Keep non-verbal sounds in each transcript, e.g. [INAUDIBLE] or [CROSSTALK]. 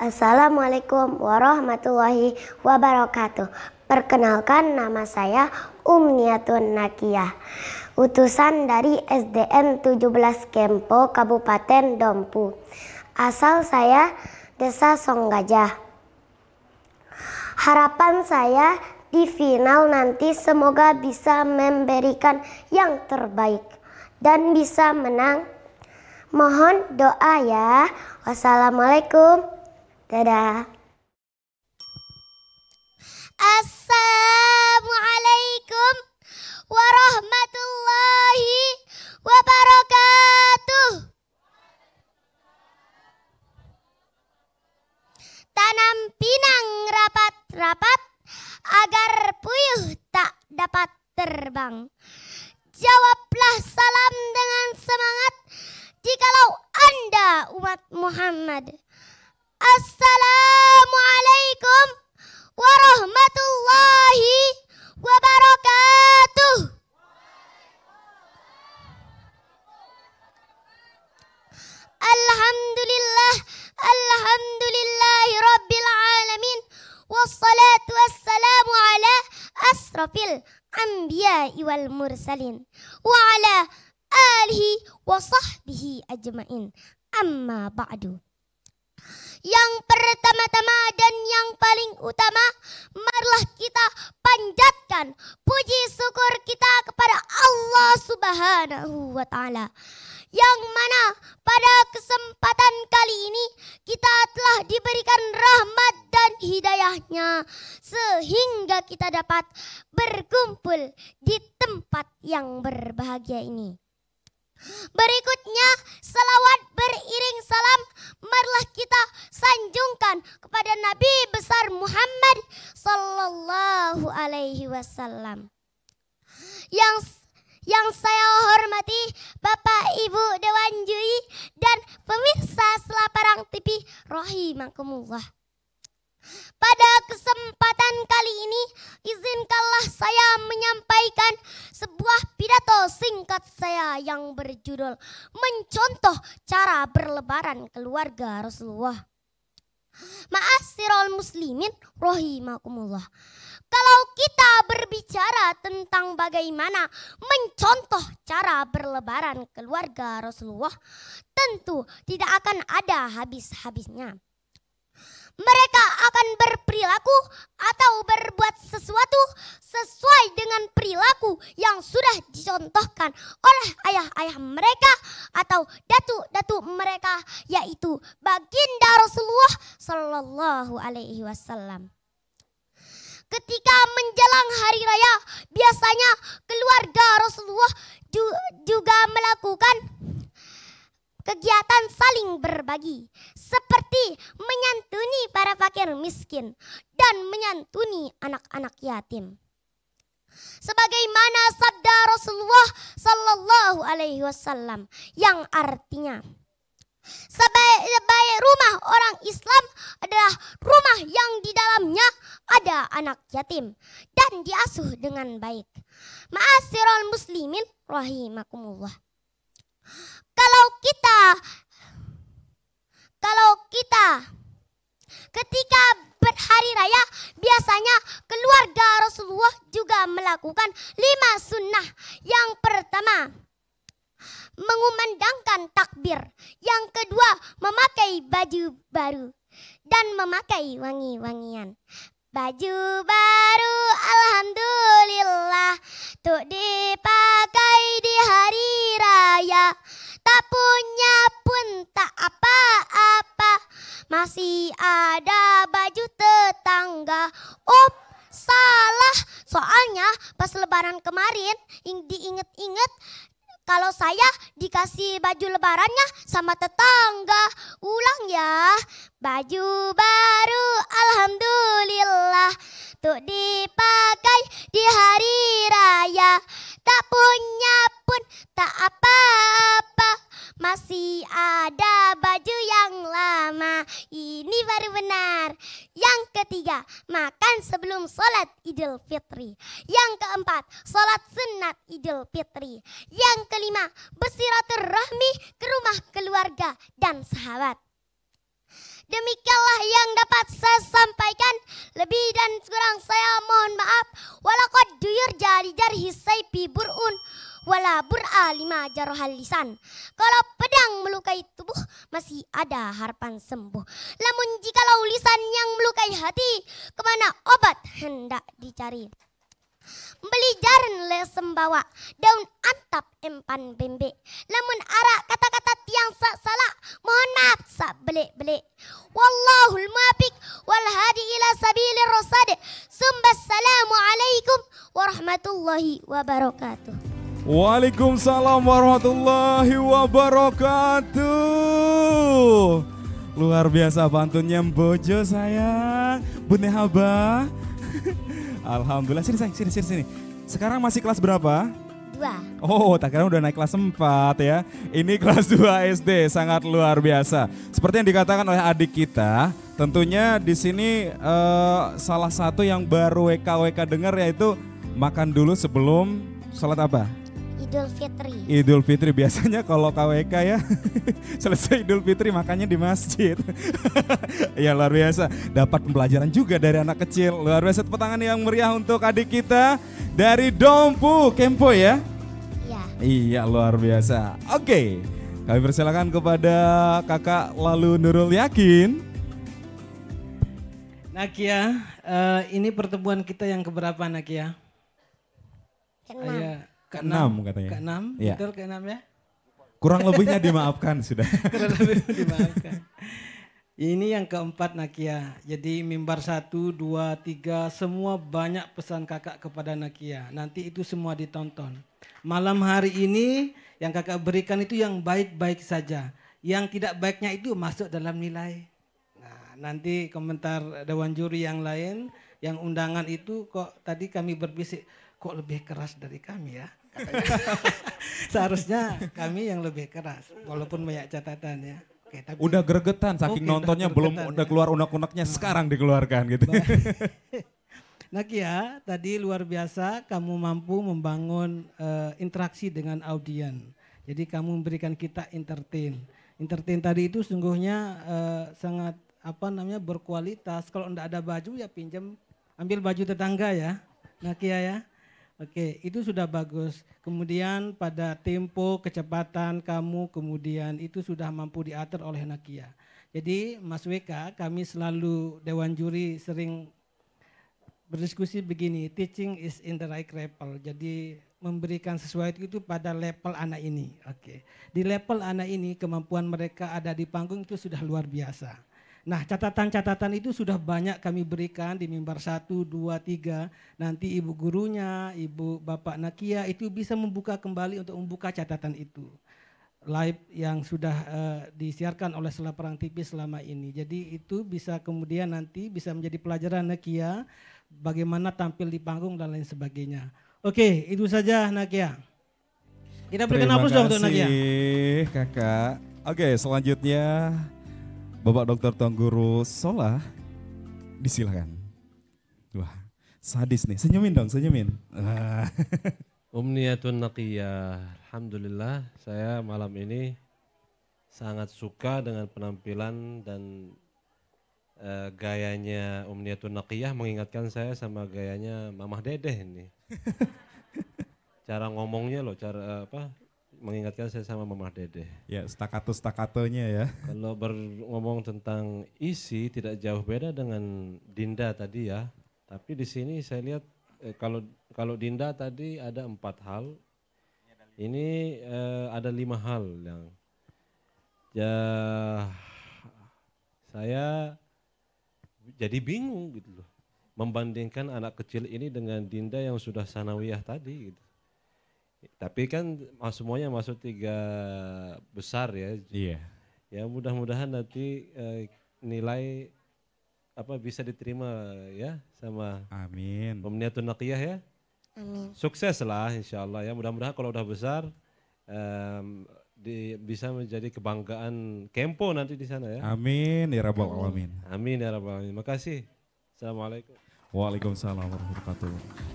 Assalamualaikum warahmatullahi wabarakatuh. Perkenalkan nama saya Umniatun Nakia, utusan dari SDN 17 Kempo Kabupaten Dompu. Asal saya Desa Songgajah. Harapan saya di final nanti semoga bisa memberikan yang terbaik dan bisa menang. Mohon doa ya. Wassalamualaikum. Dadah. Assalamualaikum warahmatullahi wabarakatuh. Tanam pinang rapat-rapat agar puyuh tak dapat terbang. Jawablah salam dengan semangat jikalau Anda umat Muhammad. Assalamualaikum warahmatullahi wabarakatuh. Alhamdulillah, alhamdulillahi alamin. Wassalatu wassalamu ala asrafil anbiya wal mursalin. Wa ala alihi wa sahbihi ajmain. Amma ba'du. Yang pertama-tama dan yang paling utama, marilah kita panjatkan puji syukur kita kepada Allah Subhanahu wa taala. Yang mana pada kesempatan kali ini kita telah diberikan rahmat dan hidayahnya sehingga kita dapat berkumpul di tempat yang berbahagia ini. Berikutnya, selawat beriring salam kepada Nabi besar Muhammad sallallahu alaihi wasallam. Yang yang saya hormati Bapak Ibu Dewan Juri dan pemirsa Selaparang TV rahimakumullah. Pada kesempatan kali ini izinkanlah saya menyampaikan sebuah pidato singkat saya yang berjudul Mencontoh Cara Berlebaran Keluarga Rasulullah. Ma'asirul muslimin rahimakumullah. Kalau kita berbicara tentang bagaimana mencontoh cara berlebaran keluarga Rasulullah, tentu tidak akan ada habis-habisnya mereka akan berperilaku atau berbuat sesuatu sesuai dengan perilaku yang sudah dicontohkan oleh ayah-ayah mereka atau datu-datu mereka yaitu baginda Rasulullah Shallallahu Alaihi Wasallam. Ketika menjelang hari raya, biasanya keluarga Rasulullah juga melakukan kegiatan saling berbagi, seperti menyantuni para fakir miskin dan menyantuni anak-anak yatim. Sebagaimana sabda Rasulullah Sallallahu Alaihi Wasallam yang artinya Sebaik rumah orang Islam adalah rumah yang di dalamnya ada anak yatim dan diasuh dengan baik. Ma'asirul muslimin rahimakumullah. Kalau kita kalau kita ketika berhari raya biasanya keluarga Rasulullah juga melakukan lima sunnah. Yang pertama, mengumandangkan takbir. Yang kedua, memakai baju baru dan memakai wangi-wangian. Baju baru alhamdulillah tuh dipakai di hari raya tak punya pun tak apa-apa. Masih ada baju tetangga. Up, salah. Soalnya pas lebaran kemarin diinget-inget kalau saya dikasih baju lebarannya sama tetangga. Ulang ya, baju baru alhamdulillah. Tuh dipakai di hari raya, tak punya pun tak apa-apa. Masih ada baju yang lama, ini baru benar. Yang ketiga, makan sebelum sholat idul fitri. Yang keempat, sholat sunat idul fitri. Yang kelima, rahmi ke rumah keluarga dan sahabat. Demikianlah yang dapat saya sampaikan. Lebih dan kurang saya mohon maaf. Walakad duyur jari jari hisai piburun wala lima jarohal lisan. Kalau pedang melukai tubuh masih ada harapan sembuh. Namun jikalau lisan yang melukai hati, kemana obat hendak dicari? Beli jaran le sembawa, daun antap empan bembe. Namun arah kata-kata tiang Waalaikumsalam warahmatullahi wabarakatuh. Luar biasa pantunnya Bojo sayang. Bunda haba. [LAUGHS] Alhamdulillah sini sayang, sini sini sini. Sekarang masih kelas berapa? Dua. Oh, tak kira udah naik kelas 4 ya. Ini kelas 2 SD, sangat luar biasa. Seperti yang dikatakan oleh adik kita, tentunya di sini uh, salah satu yang baru WKWK dengar yaitu makan dulu sebelum sholat apa? Idul Fitri. Idul Fitri biasanya kalau KWK ya [LAUGHS] selesai Idul Fitri makanya di masjid. [LAUGHS] ya luar biasa. Dapat pembelajaran juga dari anak kecil. Luar biasa tepuk tangan yang meriah untuk adik kita dari Dompu Kempo ya. Iya. Iya luar biasa. Oke. Okay. Kami persilakan kepada kakak lalu Nurul Yakin. Nakia, uh, ini pertemuan kita yang keberapa Nakia? Kenapa? enam katanya. enam, ya. betul enam ya? Kurang lebihnya dimaafkan [LAUGHS] sudah. Kurang lebih dimaafkan. Ini yang keempat Nakia. Jadi mimbar satu, dua, tiga, semua banyak pesan kakak kepada Nakia. Nanti itu semua ditonton. Malam hari ini yang kakak berikan itu yang baik-baik saja. Yang tidak baiknya itu masuk dalam nilai. Nah, nanti komentar Dewan Juri yang lain, yang undangan itu kok tadi kami berbisik, kok lebih keras dari kami ya. [LAUGHS] Seharusnya kami yang lebih keras, walaupun banyak catatan ya. Oke, udah gregetan saking okay, nontonnya udah belum ya. udah keluar unek-uneknya nah. sekarang dikeluarkan gitu. [LAUGHS] nah ya, tadi luar biasa kamu mampu membangun uh, interaksi dengan audiens. Jadi kamu memberikan kita entertain. Entertain tadi itu sungguhnya uh, sangat apa namanya berkualitas. Kalau enggak ada baju ya pinjam ambil baju tetangga ya. Nah ya. Oke, itu sudah bagus. Kemudian pada tempo, kecepatan kamu, kemudian itu sudah mampu diatur oleh Nakia. Jadi Mas Weka, kami selalu Dewan Juri sering berdiskusi begini, teaching is in the right level. Jadi memberikan sesuatu itu pada level anak ini. Oke. Di level anak ini kemampuan mereka ada di panggung itu sudah luar biasa. Nah catatan-catatan itu sudah banyak kami berikan di mimbar 1, 2, 3. Nanti ibu gurunya, ibu bapak Nakia itu bisa membuka kembali untuk membuka catatan itu. Live yang sudah uh, disiarkan oleh Selah Perang TV selama ini. Jadi itu bisa kemudian nanti bisa menjadi pelajaran Nakia bagaimana tampil di panggung dan lain sebagainya. Oke, itu saja Nakia. Kita berikan aplaus dong untuk Nakia. Terima kakak. Oke, selanjutnya Bapak Dokter Tuan Guru Sola, disilakan. Wah, sadis nih. Senyumin dong, senyumin. Ah. [LAUGHS] Umniyatun Naqiyah. Alhamdulillah, saya malam ini sangat suka dengan penampilan dan uh, gayanya Umniyatun Naqiyah mengingatkan saya sama gayanya Mamah Dedeh ini. [LAUGHS] cara ngomongnya loh, cara eh, apa? mengingatkan saya sama Mama Dede. Ya, stakato-stakatonya ya. Kalau berngomong tentang isi tidak jauh beda dengan Dinda tadi ya. Tapi di sini saya lihat eh, kalau kalau Dinda tadi ada empat hal, ini eh, ada lima hal yang ya saya jadi bingung gitu loh membandingkan anak kecil ini dengan Dinda yang sudah sanawiyah tadi gitu. Tapi kan semuanya masuk tiga besar ya. Iya. Ya mudah-mudahan nanti uh, nilai apa bisa diterima ya sama Amin. Pemniatun Naqiyah ya. Amin. Sukses lah insya Allah ya. Mudah-mudahan kalau udah besar um, di, bisa menjadi kebanggaan Kempo nanti di sana ya. Amin ya rabbal alamin. Amin ya rabbal alamin. Makasih. Assalamualaikum. Waalaikumsalam warahmatullahi wabarakatuh.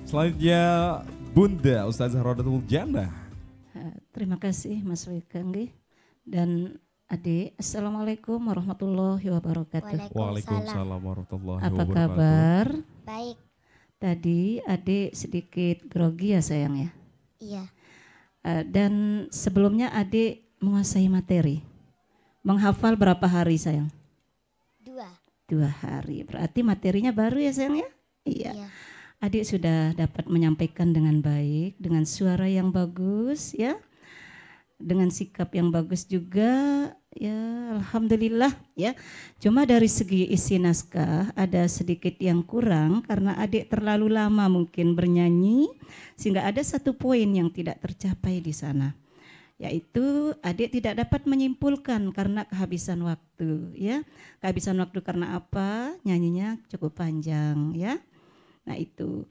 Selanjutnya Bunda Ustazah Rodatul Janda. Eh, terima kasih Mas Wikanggi dan adik. Assalamualaikum warahmatullahi wabarakatuh. Waalaikumsalam, warahmatullahi wabarakatuh. Apa kabar? Baik. Tadi adik sedikit grogi ya sayang ya? Iya. Eh, dan sebelumnya adik menguasai materi. Menghafal berapa hari sayang? Dua. Dua hari. Berarti materinya baru ya sayang ya? Iya. iya. Adik sudah dapat menyampaikan dengan baik, dengan suara yang bagus ya. Dengan sikap yang bagus juga ya, alhamdulillah ya. Cuma dari segi isi naskah ada sedikit yang kurang karena adik terlalu lama mungkin bernyanyi sehingga ada satu poin yang tidak tercapai di sana yaitu adik tidak dapat menyimpulkan karena kehabisan waktu ya kehabisan waktu karena apa nyanyinya cukup panjang ya Nah itu.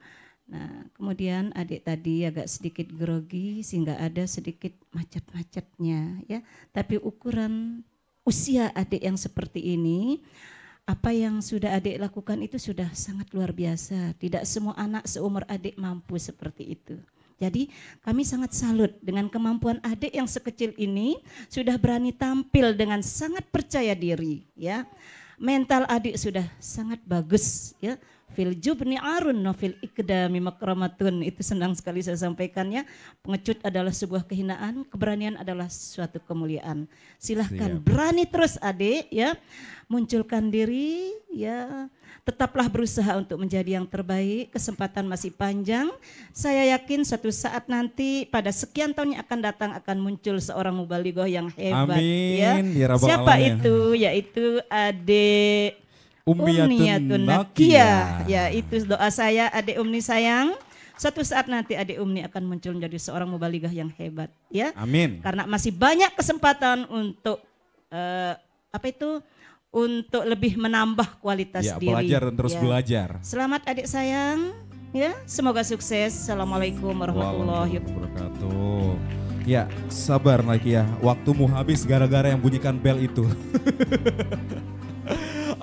Nah kemudian adik tadi agak sedikit grogi sehingga ada sedikit macet-macetnya ya. Tapi ukuran usia adik yang seperti ini apa yang sudah adik lakukan itu sudah sangat luar biasa. Tidak semua anak seumur adik mampu seperti itu. Jadi kami sangat salut dengan kemampuan adik yang sekecil ini sudah berani tampil dengan sangat percaya diri ya. Mental adik sudah sangat bagus ya fil jubni arun fil ikdami makramatun itu senang sekali saya sampaikannya pengecut adalah sebuah kehinaan keberanian adalah suatu kemuliaan silahkan Siap. berani terus adik ya munculkan diri ya tetaplah berusaha untuk menjadi yang terbaik kesempatan masih panjang saya yakin suatu saat nanti pada sekian tahun yang akan datang akan muncul seorang mubaligoh yang hebat ya. Amin. ya, ya siapa alamin. itu yaitu adik Umniyatun ya nakia, iya, ya. ya, itu doa saya adik Umni sayang. Suatu saat nanti adik Umni akan muncul menjadi seorang mubaligah yang hebat ya. Amin. Karena masih banyak kesempatan untuk uh, apa itu untuk lebih menambah kualitas ya, diri. Belajar dan terus ya. belajar. Selamat adik sayang. Ya, semoga sukses. Assalamualaikum warahmatullahi wabarakatuh. Ya, sabar lagi ya. Waktumu habis gara-gara yang bunyikan bel itu. [LAUGHS]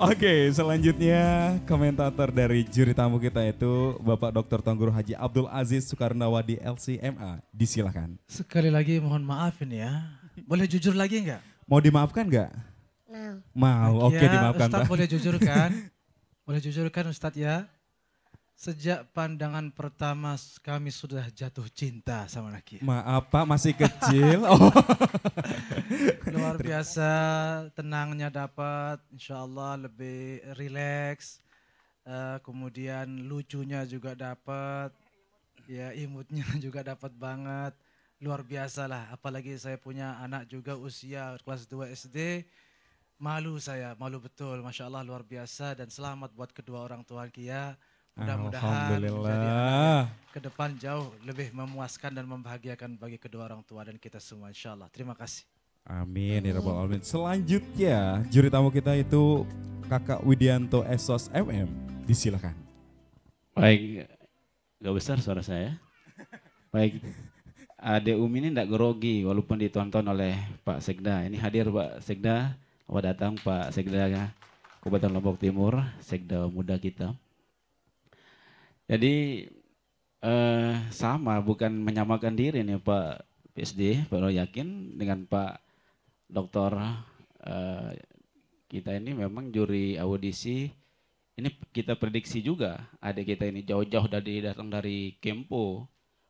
Oke, selanjutnya komentator dari juri tamu kita itu Bapak Dr. Tongguru Haji Abdul Aziz Soekarnawadi LCMA. Disilahkan. Sekali lagi mohon maaf ini ya. Boleh jujur lagi enggak? Mau dimaafkan enggak? Mau. Mau, oke okay, ya, dimaafkan. Ustaz boleh jujur kan? [LAUGHS] boleh jujur kan Ustaz ya? Sejak pandangan pertama kami sudah jatuh cinta sama Nakia. Maaf Pak, masih kecil. [LAUGHS] oh. Luar biasa, tenangnya dapat, insya Allah lebih relax. Uh, eh, kemudian lucunya juga dapat, ya imutnya [LAUGHS] juga dapat banget. Luar biasa lah, apalagi saya punya anak juga usia kelas 2 SD. Malu saya, malu betul, Masya Allah luar biasa dan selamat buat kedua orang tua Kia Ah, Mudah-mudahan ke depan jauh lebih memuaskan dan membahagiakan bagi kedua orang tua dan kita semua insya Allah. Terima kasih. Amin ya Rabbal Alamin. Selanjutnya juri tamu kita itu kakak Widianto Esos MM. Disilakan. Baik, gak besar suara saya. Baik, Ade Umi ini tidak grogi walaupun ditonton oleh Pak Sekda. Ini hadir Pak Sekda, apa datang Pak Sekda Kabupaten Lombok Timur, Sekda Muda kita. Jadi eh, sama bukan menyamakan diri nih Pak PSD Pak yakin dengan Pak Doktor eh, kita ini memang juri audisi ini kita prediksi juga adik kita ini jauh-jauh dari datang dari Kempo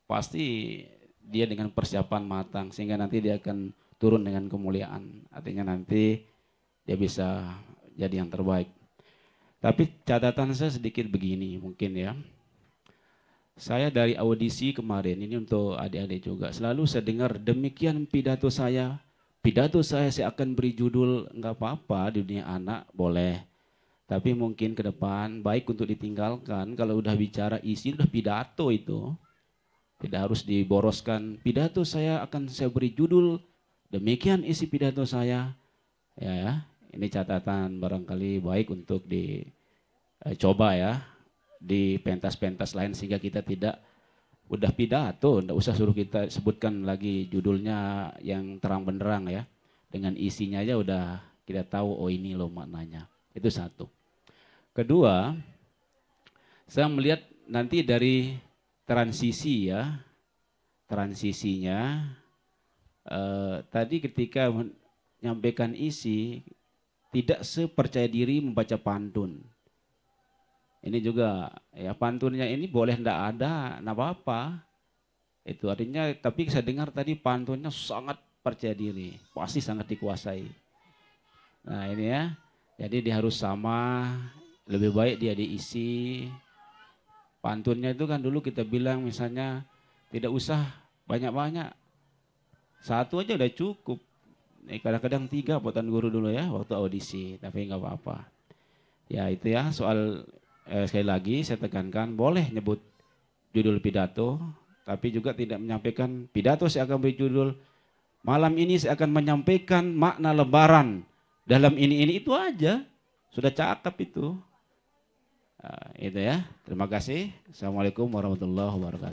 pasti dia dengan persiapan matang sehingga nanti dia akan turun dengan kemuliaan artinya nanti dia bisa jadi yang terbaik tapi catatan saya sedikit begini mungkin ya saya dari audisi kemarin, ini untuk adik-adik juga, selalu saya dengar demikian pidato saya, pidato saya saya akan beri judul nggak apa-apa di dunia anak boleh, tapi mungkin ke depan baik untuk ditinggalkan kalau udah bicara isi udah pidato itu tidak harus diboroskan pidato saya akan saya beri judul demikian isi pidato saya ya ini catatan barangkali baik untuk dicoba eh, ya di pentas-pentas lain sehingga kita tidak udah pidato, tidak usah suruh kita sebutkan lagi judulnya yang terang benderang ya. Dengan isinya aja udah kita tahu oh ini loh maknanya. Itu satu. Kedua, saya melihat nanti dari transisi ya, transisinya eh, tadi ketika menyampaikan isi tidak sepercaya diri membaca pantun ini juga ya pantunnya ini boleh ndak ada, nah apa-apa. Itu artinya tapi saya dengar tadi pantunnya sangat percaya diri, pasti sangat dikuasai. Nah, ini ya. Jadi dia harus sama, lebih baik dia diisi pantunnya itu kan dulu kita bilang misalnya tidak usah banyak-banyak. Satu aja udah cukup kadang-kadang tiga buatan guru dulu ya waktu audisi tapi nggak apa-apa ya itu ya soal eh, sekali lagi saya tekankan boleh nyebut judul pidato, tapi juga tidak menyampaikan pidato saya akan beri judul malam ini saya akan menyampaikan makna lebaran dalam ini ini itu aja sudah cakep itu. Nah, itu ya. Terima kasih. Assalamualaikum warahmatullahi wabarakatuh.